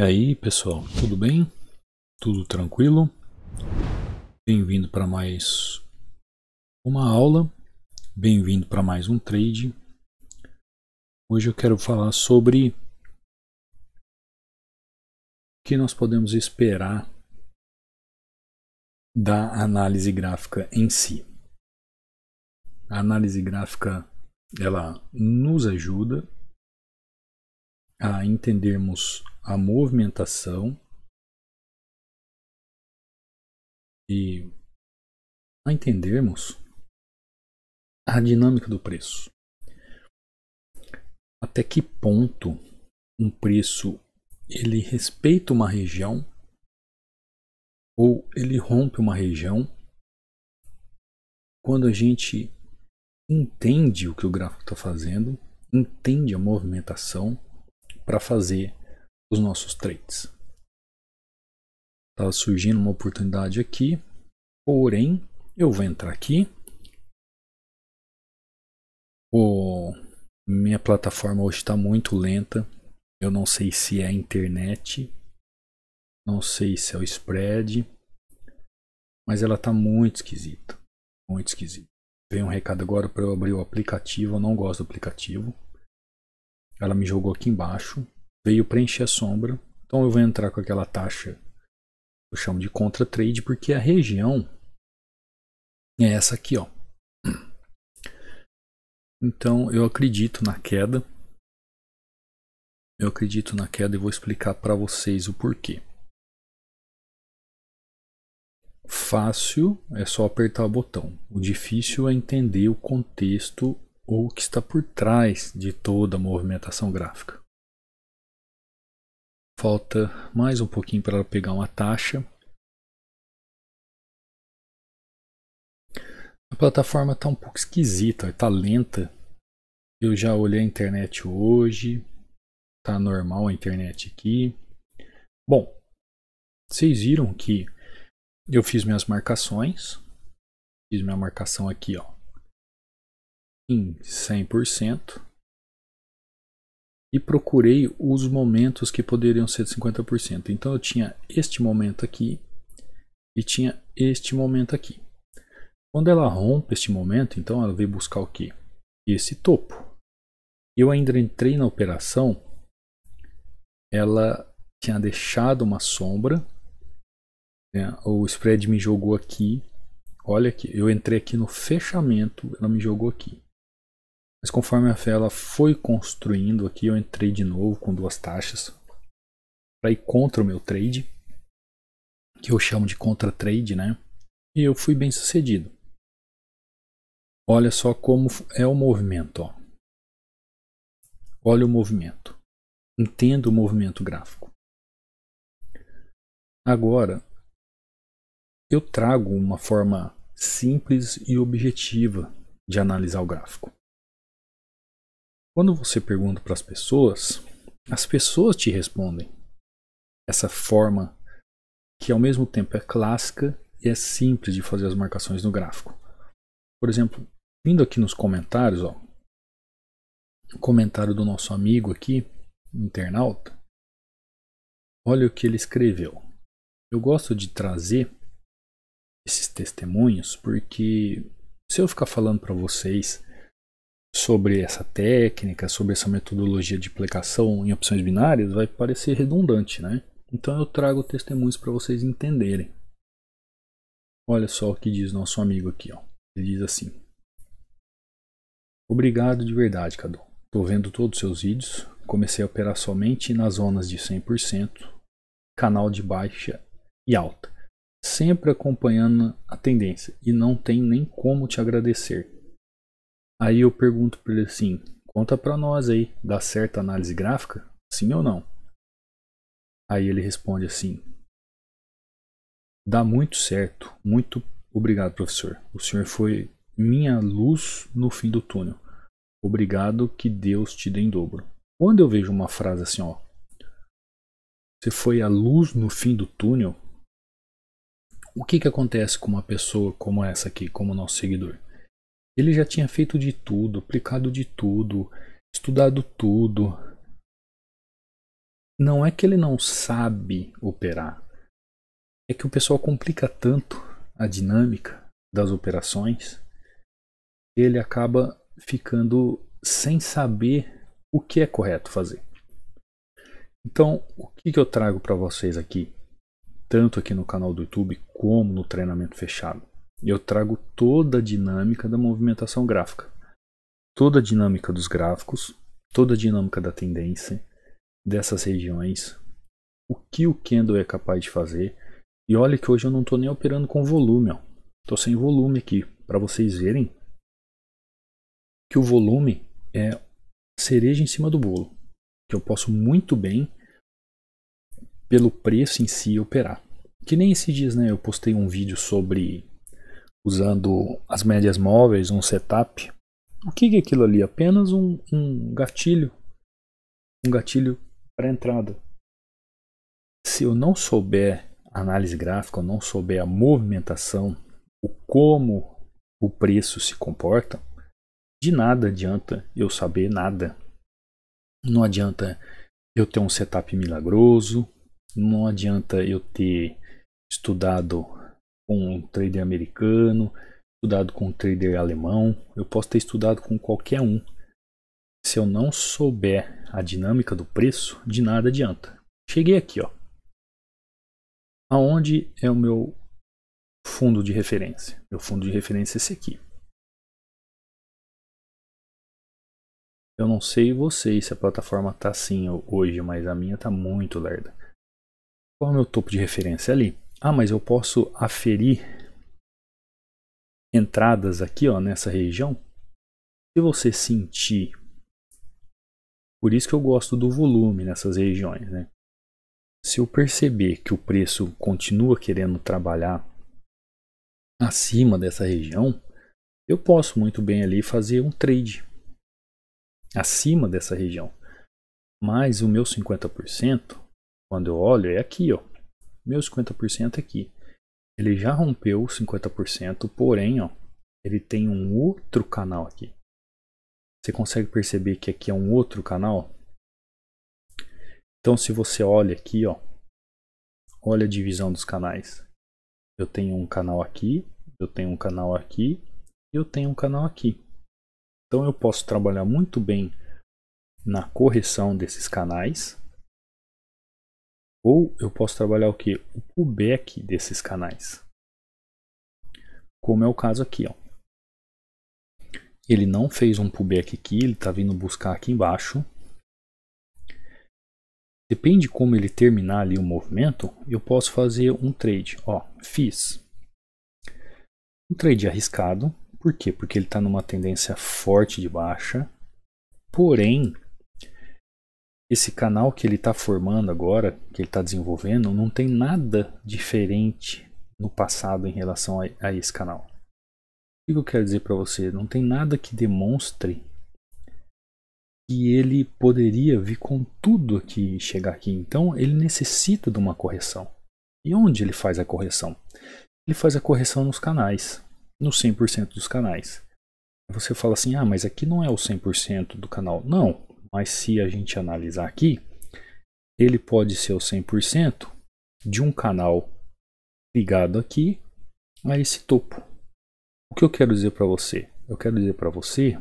E aí pessoal, tudo bem? Tudo tranquilo? Bem-vindo para mais uma aula, bem-vindo para mais um trade. Hoje eu quero falar sobre o que nós podemos esperar da análise gráfica em si. A análise gráfica ela nos ajuda a entendermos a movimentação e a entendermos a dinâmica do preço. Até que ponto um preço ele respeita uma região ou ele rompe uma região quando a gente entende o que o gráfico está fazendo, entende a movimentação para fazer os nossos trades. Está surgindo uma oportunidade aqui, porém eu vou entrar aqui. O minha plataforma hoje está muito lenta. Eu não sei se é a internet, não sei se é o spread, mas ela está muito esquisita, muito esquisita. Veio um recado agora para eu abrir o aplicativo. Eu não gosto do aplicativo ela me jogou aqui embaixo, veio preencher a sombra, então eu vou entrar com aquela taxa eu chamo de contra trade porque a região é essa aqui, ó. Então eu acredito na queda. Eu acredito na queda e vou explicar para vocês o porquê. Fácil é só apertar o botão. O difícil é entender o contexto ou o que está por trás de toda a movimentação gráfica. Falta mais um pouquinho para ela pegar uma taxa. A plataforma está um pouco esquisita, está lenta. Eu já olhei a internet hoje, está normal a internet aqui. Bom, vocês viram que eu fiz minhas marcações, fiz minha marcação aqui, ó, em 100% e procurei os momentos que poderiam ser 50%. Então eu tinha este momento aqui e tinha este momento aqui. Quando ela rompe este momento, então ela veio buscar o que? Esse topo. Eu ainda entrei na operação, ela tinha deixado uma sombra, né? o spread me jogou aqui, olha aqui, eu entrei aqui no fechamento, ela me jogou aqui. Mas conforme a fé ela foi construindo aqui, eu entrei de novo com duas taxas para ir contra o meu trade, que eu chamo de contra trade, né? E eu fui bem sucedido. Olha só como é o movimento, ó. Olha o movimento. Entenda o movimento gráfico. Agora, eu trago uma forma simples e objetiva de analisar o gráfico. Quando você pergunta para as pessoas, as pessoas te respondem. Essa forma que ao mesmo tempo é clássica e é simples de fazer as marcações no gráfico. Por exemplo, vindo aqui nos comentários, ó, o comentário do nosso amigo aqui, internauta, olha o que ele escreveu. Eu gosto de trazer esses testemunhos porque se eu ficar falando para vocês sobre essa técnica, sobre essa metodologia de aplicação em opções binárias vai parecer redundante, né? Então eu trago testemunhos para vocês entenderem. Olha só o que diz nosso amigo aqui, ó. Ele diz assim: Obrigado de verdade, Cadu. Estou vendo todos os seus vídeos. Comecei a operar somente nas zonas de 100%, canal de baixa e alta, sempre acompanhando a tendência e não tem nem como te agradecer Aí eu pergunto para ele assim: conta para nós aí, dá certa análise gráfica? Sim ou não? Aí ele responde assim: dá muito certo, muito obrigado, professor. O senhor foi minha luz no fim do túnel. Obrigado, que Deus te dê em dobro. Quando eu vejo uma frase assim, ó, você foi a luz no fim do túnel, o que, que acontece com uma pessoa como essa aqui, como nosso seguidor? Ele já tinha feito de tudo, aplicado de tudo, estudado tudo. Não é que ele não sabe operar, é que o pessoal complica tanto a dinâmica das operações, ele acaba ficando sem saber o que é correto fazer. Então, o que, que eu trago para vocês aqui, tanto aqui no canal do YouTube como no treinamento fechado? eu trago toda a dinâmica da movimentação gráfica. Toda a dinâmica dos gráficos, toda a dinâmica da tendência, dessas regiões, o que o candle é capaz de fazer. E olha que hoje eu não estou nem operando com volume, estou sem volume aqui, para vocês verem que o volume é cereja em cima do bolo, que eu posso muito bem, pelo preço em si, operar. Que nem esses dias né, eu postei um vídeo sobre usando as médias móveis, um setup. O que é aquilo ali? Apenas um, um gatilho, um gatilho para entrada. Se eu não souber análise gráfica, eu não souber a movimentação, o como o preço se comporta, de nada adianta eu saber nada. Não adianta eu ter um setup milagroso, não adianta eu ter estudado com um trader americano, estudado com um trader alemão, eu posso ter estudado com qualquer um. Se eu não souber a dinâmica do preço, de nada adianta. Cheguei aqui, ó. Aonde é o meu fundo de referência? Meu fundo de referência é esse aqui. Eu não sei vocês se a plataforma tá assim hoje, mas a minha tá muito lerda. Qual é o meu topo de referência ali? Ah, mas eu posso aferir entradas aqui ó, nessa região? Se você sentir, por isso que eu gosto do volume nessas regiões, né? Se eu perceber que o preço continua querendo trabalhar acima dessa região, eu posso muito bem ali fazer um trade acima dessa região. Mas o meu 50%, quando eu olho, é aqui, ó meu 50% é aqui. Ele já rompeu 50%, porém, ó, ele tem um outro canal aqui. Você consegue perceber que aqui é um outro canal? Então, se você olha aqui, ó, olha a divisão dos canais. Eu tenho um canal aqui, eu tenho um canal aqui e eu tenho um canal aqui. Então, eu posso trabalhar muito bem na correção desses canais ou eu posso trabalhar o que? O pullback desses canais. Como é o caso aqui. Ó. Ele não fez um pullback aqui, ele está vindo buscar aqui embaixo. Depende como ele terminar ali o movimento, eu posso fazer um trade. Ó, fiz. Um trade arriscado. Por quê? Porque ele está numa tendência forte de baixa. Porém, esse canal que ele está formando agora, que ele está desenvolvendo, não tem nada diferente no passado em relação a, a esse canal. O que eu quero dizer para você? Não tem nada que demonstre que ele poderia vir com tudo aqui e chegar aqui. Então ele necessita de uma correção. E onde ele faz a correção? Ele faz a correção nos canais, nos 100% dos canais. Você fala assim: ah, mas aqui não é o 100% do canal. Não, mas se a gente analisar aqui, ele pode ser o 100% de um canal ligado aqui a esse topo. O que eu quero dizer para você? Eu quero dizer para você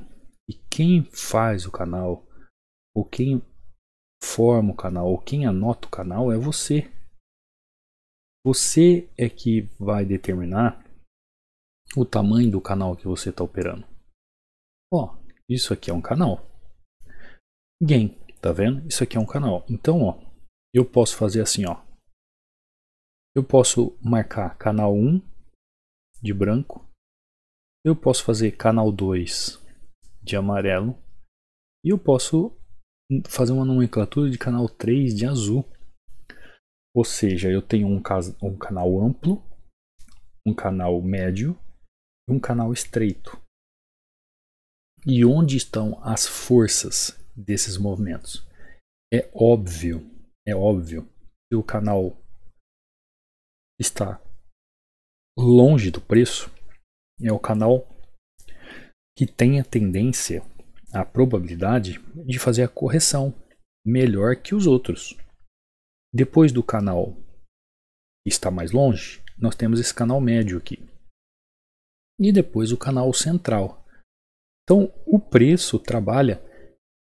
que quem faz o canal, ou quem forma o canal, ou quem anota o canal é você. Você é que vai determinar o tamanho do canal que você está operando. Ó, oh, isso aqui é um canal gain, tá vendo? Isso aqui é um canal. Então, ó, eu posso fazer assim, ó. Eu posso marcar canal 1 de branco. Eu posso fazer canal 2 de amarelo. E eu posso fazer uma nomenclatura de canal 3 de azul. Ou seja, eu tenho um, um canal amplo, um canal médio e um canal estreito. E onde estão as forças desses movimentos. É óbvio, é óbvio que o canal está longe do preço, é o canal que tem a tendência, a probabilidade de fazer a correção melhor que os outros. Depois do canal que está mais longe, nós temos esse canal médio aqui. E depois o canal central. Então, o preço trabalha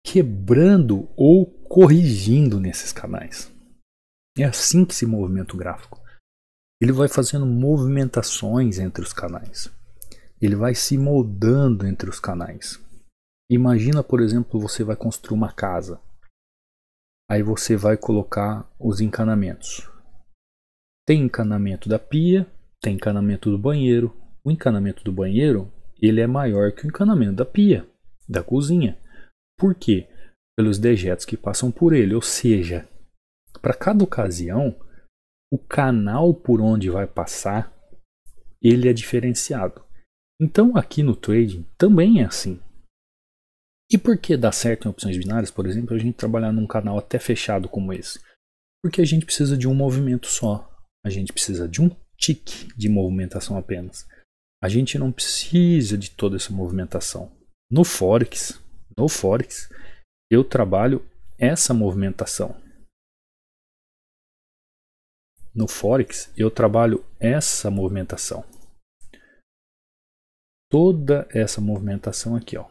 quebrando ou corrigindo nesses canais. É assim que se movimenta o gráfico. Ele vai fazendo movimentações entre os canais. Ele vai se moldando entre os canais. Imagina, por exemplo, você vai construir uma casa. Aí você vai colocar os encanamentos. Tem encanamento da pia, tem encanamento do banheiro. O encanamento do banheiro, ele é maior que o encanamento da pia, da cozinha. Por quê? Pelos dejetos que passam por ele. Ou seja, para cada ocasião, o canal por onde vai passar, ele é diferenciado. Então, aqui no trading também é assim. E por que dá certo em opções binárias, por exemplo, a gente trabalhar num canal até fechado como esse? Porque a gente precisa de um movimento só. A gente precisa de um tique de movimentação apenas. A gente não precisa de toda essa movimentação. No Forex, no Forex, eu trabalho essa movimentação. No Forex, eu trabalho essa movimentação. Toda essa movimentação aqui, ó.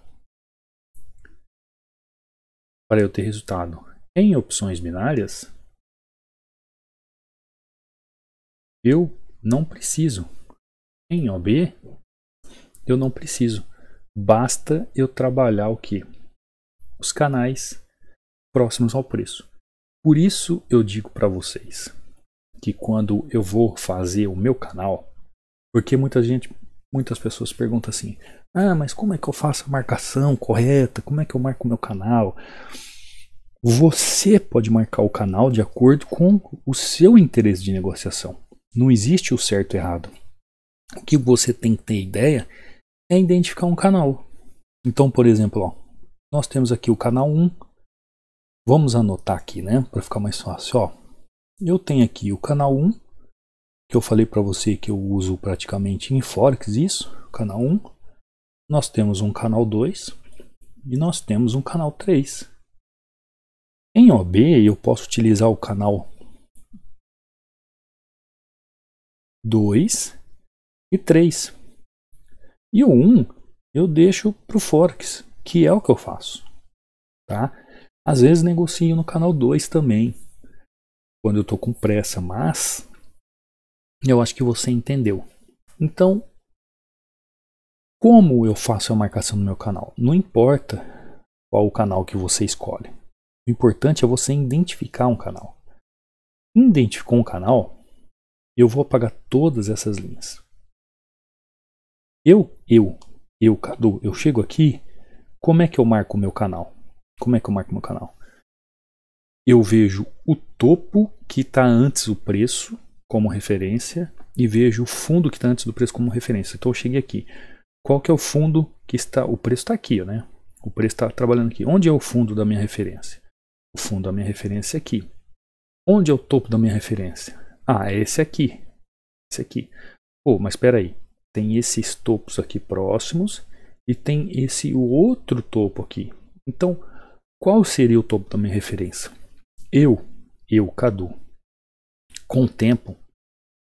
Para eu ter resultado em opções binárias, eu não preciso. Em OB, eu não preciso. Basta eu trabalhar o que? Os canais próximos ao preço. Por isso eu digo para vocês que quando eu vou fazer o meu canal, porque muita gente, muitas pessoas perguntam assim: "Ah, mas como é que eu faço a marcação correta? Como é que eu marco o meu canal?" Você pode marcar o canal de acordo com o seu interesse de negociação. Não existe o certo e errado. O que você tem que ter ideia é identificar um canal. Então, por exemplo, ó, nós temos aqui o canal 1. Vamos anotar aqui, né, para ficar mais fácil. Ó, eu tenho aqui o canal 1, que eu falei para você que eu uso praticamente em Forex, isso, canal 1. Nós temos um canal 2 e nós temos um canal 3. Em OB, eu posso utilizar o canal 2 e 3 e o 1 eu deixo para o Forex, que é o que eu faço. Tá? Às vezes negocio no canal 2 também, quando eu estou com pressa, mas eu acho que você entendeu. Então, como eu faço a marcação no meu canal? Não importa qual o canal que você escolhe. O importante é você identificar um canal. Identificou um canal, eu vou apagar todas essas linhas. Eu, eu, eu, Cadu, eu chego aqui, como é que eu marco o meu canal? Como é que eu marco o meu canal? Eu vejo o topo que está antes do preço como referência e vejo o fundo que está antes do preço como referência. Então eu cheguei aqui. Qual que é o fundo que está? O preço está aqui, né? O preço está trabalhando aqui. Onde é o fundo da minha referência? O fundo da minha referência é aqui. Onde é o topo da minha referência? Ah, é esse aqui. Esse aqui. Pô, oh, mas espera aí tem esses topos aqui próximos e tem esse outro topo aqui. Então, qual seria o topo da minha referência? Eu, eu, Cadu, com o tempo,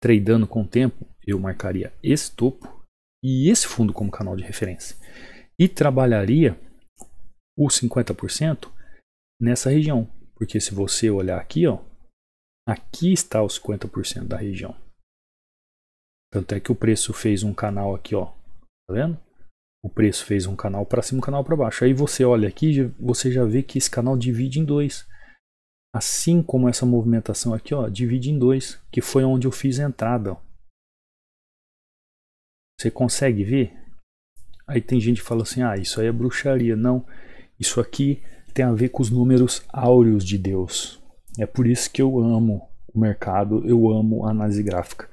tradando com o tempo, eu marcaria esse topo e esse fundo como canal de referência. E trabalharia o 50% nessa região. Porque se você olhar aqui, ó, aqui está os 50% da região. Tanto é que o preço fez um canal aqui, ó. Tá vendo? O preço fez um canal para cima, um canal para baixo. Aí você olha aqui, você já vê que esse canal divide em dois. Assim como essa movimentação aqui, ó, divide em dois, que foi onde eu fiz a entrada, ó. Você consegue ver? Aí tem gente que fala assim: "Ah, isso aí é bruxaria". Não. Isso aqui tem a ver com os números áureos de Deus. É por isso que eu amo o mercado, eu amo a análise gráfica.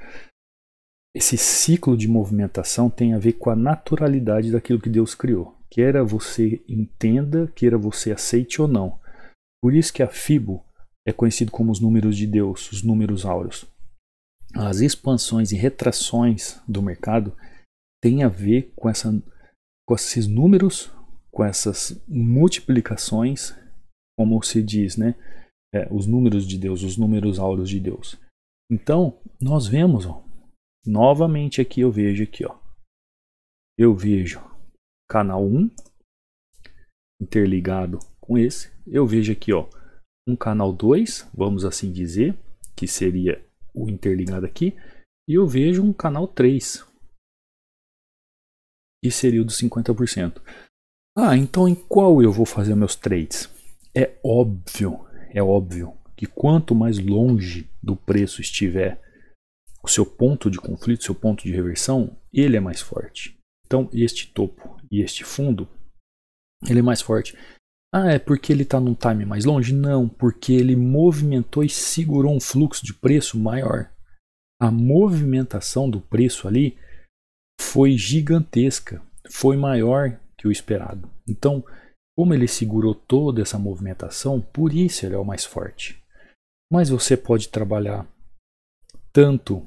Esse ciclo de movimentação tem a ver com a naturalidade daquilo que Deus criou. Queira você entenda, queira você aceite ou não. Por isso que a FIBO é conhecido como os números de Deus, os números áureos. As expansões e retrações do mercado têm a ver com, essa, com esses números, com essas multiplicações, como se diz, né? É, os números de Deus, os números áureos de Deus. Então, nós vemos ó, Novamente aqui eu vejo aqui, ó. Eu vejo canal 1 interligado com esse. Eu vejo aqui, ó, um canal 2, vamos assim dizer, que seria o interligado aqui, e eu vejo um canal 3, que seria o dos 50%. Ah, então em qual eu vou fazer meus trades? É óbvio, é óbvio que quanto mais longe do preço estiver o seu ponto de conflito, seu ponto de reversão, ele é mais forte. Então, este topo e este fundo, ele é mais forte. Ah, é porque ele está num time mais longe? Não, porque ele movimentou e segurou um fluxo de preço maior. A movimentação do preço ali foi gigantesca, foi maior que o esperado. Então, como ele segurou toda essa movimentação, por isso ele é o mais forte. Mas você pode trabalhar tanto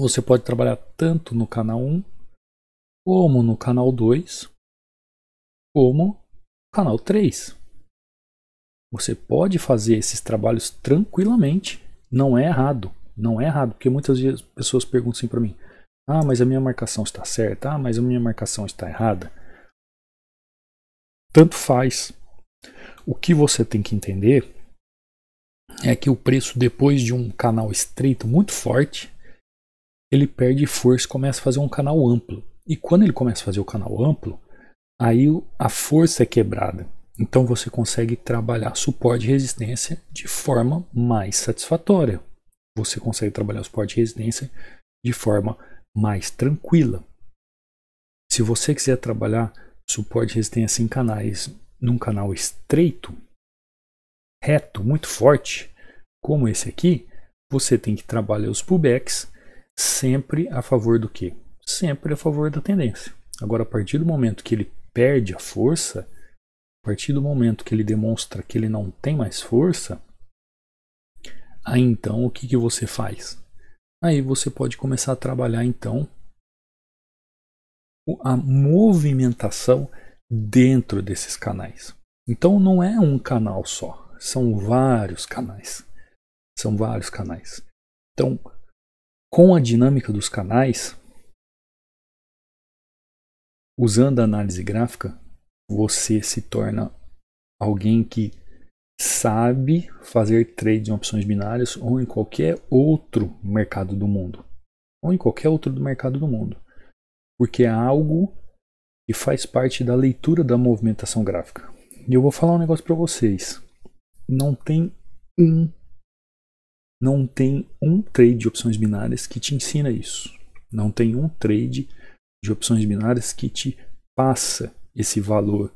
você pode trabalhar tanto no canal 1, como no canal 2, como no canal 3. Você pode fazer esses trabalhos tranquilamente, não é errado. Não é errado, porque muitas vezes pessoas perguntam assim para mim: ah, mas a minha marcação está certa, ah, mas a minha marcação está errada. Tanto faz. O que você tem que entender é que o preço depois de um canal estreito muito forte, ele perde força e começa a fazer um canal amplo. E quando ele começa a fazer o canal amplo, aí a força é quebrada. Então você consegue trabalhar suporte e resistência de forma mais satisfatória. Você consegue trabalhar suporte e resistência de forma mais tranquila. Se você quiser trabalhar suporte e resistência em canais, num canal estreito, reto, muito forte, como esse aqui, você tem que trabalhar os pullbacks sempre a favor do quê? Sempre a favor da tendência. Agora, a partir do momento que ele perde a força, a partir do momento que ele demonstra que ele não tem mais força, aí então o que, que você faz? Aí você pode começar a trabalhar então a movimentação dentro desses canais. Então não é um canal só, são vários canais. São vários canais. Então, com a dinâmica dos canais, usando a análise gráfica, você se torna alguém que sabe fazer trades em opções binárias ou em qualquer outro mercado do mundo. Ou em qualquer outro mercado do mundo. Porque é algo que faz parte da leitura da movimentação gráfica. E eu vou falar um negócio para vocês. Não tem um não tem um trade de opções binárias que te ensina isso. Não tem um trade de opções binárias que te passa esse valor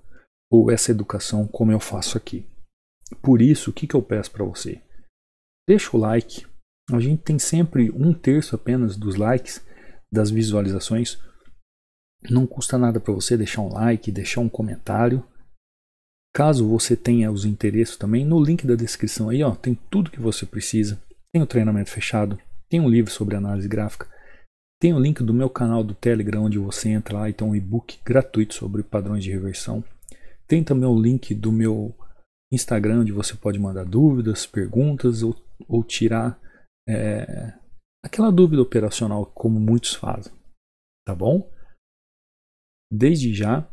ou essa educação como eu faço aqui. Por isso, o que, que eu peço para você? Deixa o like. A gente tem sempre um terço apenas dos likes, das visualizações. Não custa nada para você deixar um like, deixar um comentário. Caso você tenha os interesses também, no link da descrição aí ó, tem tudo que você precisa tem o treinamento fechado, tem um livro sobre análise gráfica, tem o link do meu canal do Telegram, onde você entra lá e tem um e-book gratuito sobre padrões de reversão. Tem também o link do meu Instagram, onde você pode mandar dúvidas, perguntas ou, ou tirar é, aquela dúvida operacional, como muitos fazem. Tá bom? Desde já,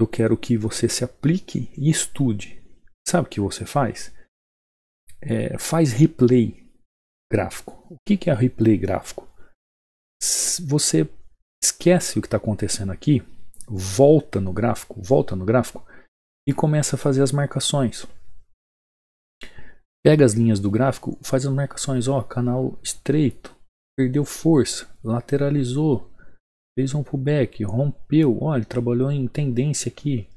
eu quero que você se aplique e estude. Sabe o que você faz? É, faz replay gráfico. O que é replay gráfico? Você esquece o que está acontecendo aqui, volta no gráfico, volta no gráfico e começa a fazer as marcações. Pega as linhas do gráfico, faz as marcações, ó, canal estreito, perdeu força, lateralizou, fez um pullback, rompeu, ó, ele trabalhou em tendência aqui.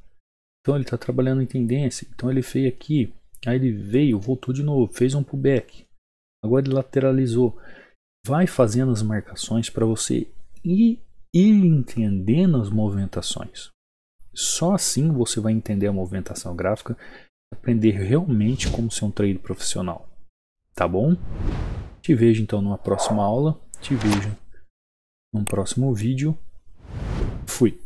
Então ele está trabalhando em tendência, então ele fez aqui, aí ele veio, voltou de novo, fez um pullback agora ele lateralizou. Vai fazendo as marcações para você ir, ir entendendo as movimentações. Só assim você vai entender a movimentação gráfica aprender realmente como ser um trader profissional. Tá bom? Te vejo então numa próxima aula. Te vejo num próximo vídeo. Fui!